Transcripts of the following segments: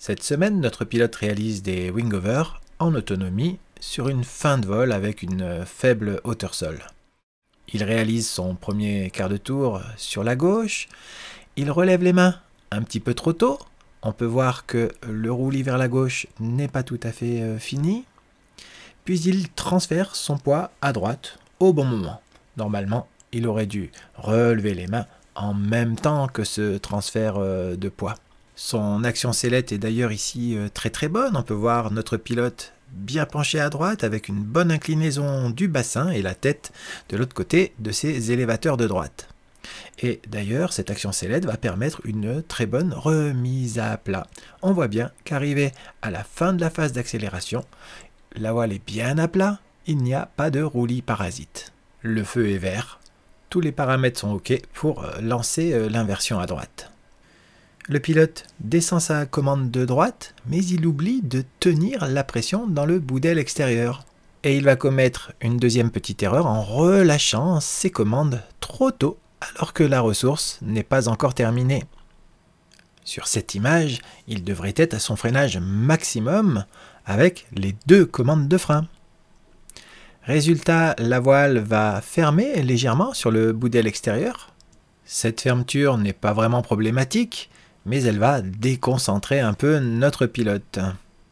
Cette semaine, notre pilote réalise des wingovers en autonomie sur une fin de vol avec une faible hauteur sol. Il réalise son premier quart de tour sur la gauche. Il relève les mains un petit peu trop tôt. On peut voir que le roulis vers la gauche n'est pas tout à fait euh, fini. Puis il transfère son poids à droite au bon moment. Normalement, il aurait dû relever les mains en même temps que ce transfert euh, de poids. Son action sellette est d'ailleurs ici euh, très très bonne. On peut voir notre pilote bien penché à droite avec une bonne inclinaison du bassin et la tête de l'autre côté de ses élévateurs de droite. Et d'ailleurs, cette action célèbre va permettre une très bonne remise à plat. On voit bien qu'arrivé à la fin de la phase d'accélération, la voile est bien à plat, il n'y a pas de roulis parasite. Le feu est vert, tous les paramètres sont OK pour euh, lancer euh, l'inversion à droite. Le pilote descend sa commande de droite, mais il oublie de tenir la pression dans le bout extérieur. Et il va commettre une deuxième petite erreur en relâchant ses commandes trop tôt, alors que la ressource n'est pas encore terminée. Sur cette image, il devrait être à son freinage maximum avec les deux commandes de frein. Résultat, la voile va fermer légèrement sur le bout extérieur. Cette fermeture n'est pas vraiment problématique, mais elle va déconcentrer un peu notre pilote.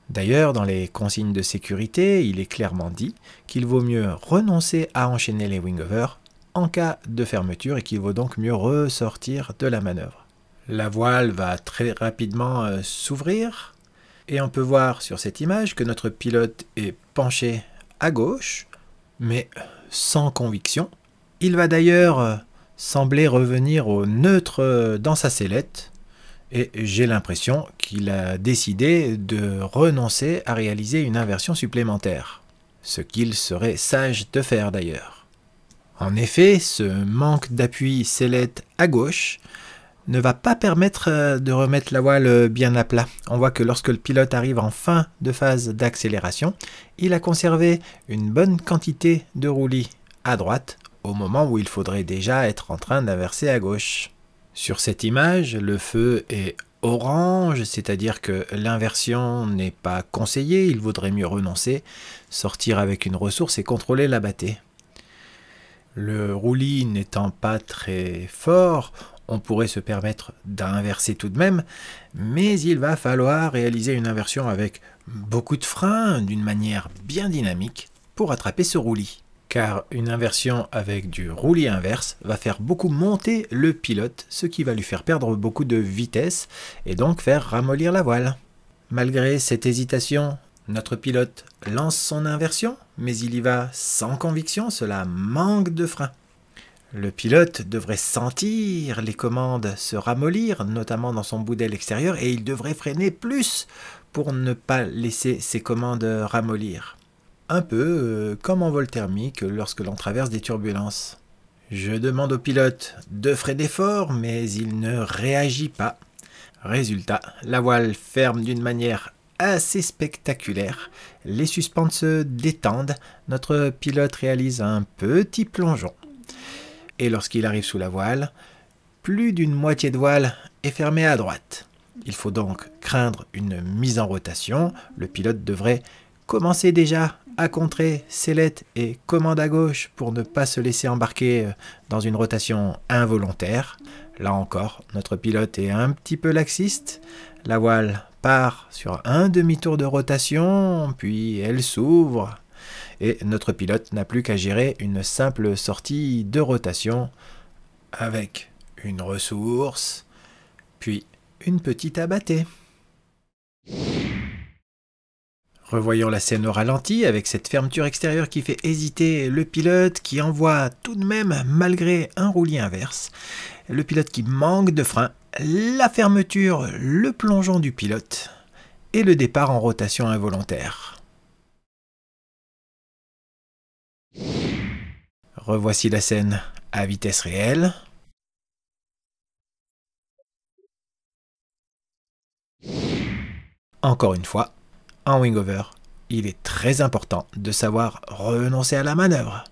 D'ailleurs, dans les consignes de sécurité, il est clairement dit qu'il vaut mieux renoncer à enchaîner les wingovers en cas de fermeture et qu'il vaut donc mieux ressortir de la manœuvre. La voile va très rapidement euh, s'ouvrir et on peut voir sur cette image que notre pilote est penché à gauche, mais sans conviction. Il va d'ailleurs euh, sembler revenir au neutre euh, dans sa sellette, et j'ai l'impression qu'il a décidé de renoncer à réaliser une inversion supplémentaire, ce qu'il serait sage de faire d'ailleurs. En effet, ce manque d'appui sellette à gauche ne va pas permettre euh, de remettre la voile bien à plat. On voit que lorsque le pilote arrive en fin de phase d'accélération, il a conservé une bonne quantité de roulis à droite au moment où il faudrait déjà être en train d'inverser à gauche. Sur cette image, le feu est orange, c'est-à-dire que l'inversion n'est pas conseillée, il vaudrait mieux renoncer, sortir avec une ressource et contrôler la bâtée. Le roulis n'étant pas très fort, on pourrait se permettre d'inverser tout de même, mais il va falloir réaliser une inversion avec beaucoup de freins, d'une manière bien dynamique, pour attraper ce roulis car une inversion avec du roulis inverse va faire beaucoup monter le pilote, ce qui va lui faire perdre beaucoup de vitesse et donc faire ramollir la voile. Malgré cette hésitation, notre pilote lance son inversion, mais il y va sans conviction, cela manque de frein. Le pilote devrait sentir les commandes se ramollir, notamment dans son bout d'aile extérieur, et il devrait freiner plus pour ne pas laisser ses commandes ramollir. Un peu euh, comme en vol thermique lorsque l'on traverse des turbulences. Je demande au pilote de frais d'effort, mais il ne réagit pas. Résultat, la voile ferme d'une manière assez spectaculaire. Les suspens se détendent, notre pilote réalise un petit plongeon. Et lorsqu'il arrive sous la voile, plus d'une moitié de voile est fermée à droite. Il faut donc craindre une mise en rotation. Le pilote devrait commencer déjà à contrer Sellette et commande à gauche pour ne pas se laisser embarquer euh, dans une rotation involontaire. Là encore, notre pilote est un petit peu laxiste. La voile part sur un demi-tour de rotation, puis elle s'ouvre. Et notre pilote n'a plus qu'à gérer une simple sortie de rotation avec une ressource, puis une petite abattée. Revoyons la scène au ralenti avec cette fermeture extérieure qui fait hésiter le pilote qui envoie tout de même malgré un roulis inverse, le pilote qui manque de frein, la fermeture, le plongeon du pilote et le départ en rotation involontaire. Revoici la scène à vitesse réelle. Encore une fois en wingover, il est très important de savoir renoncer à la manœuvre.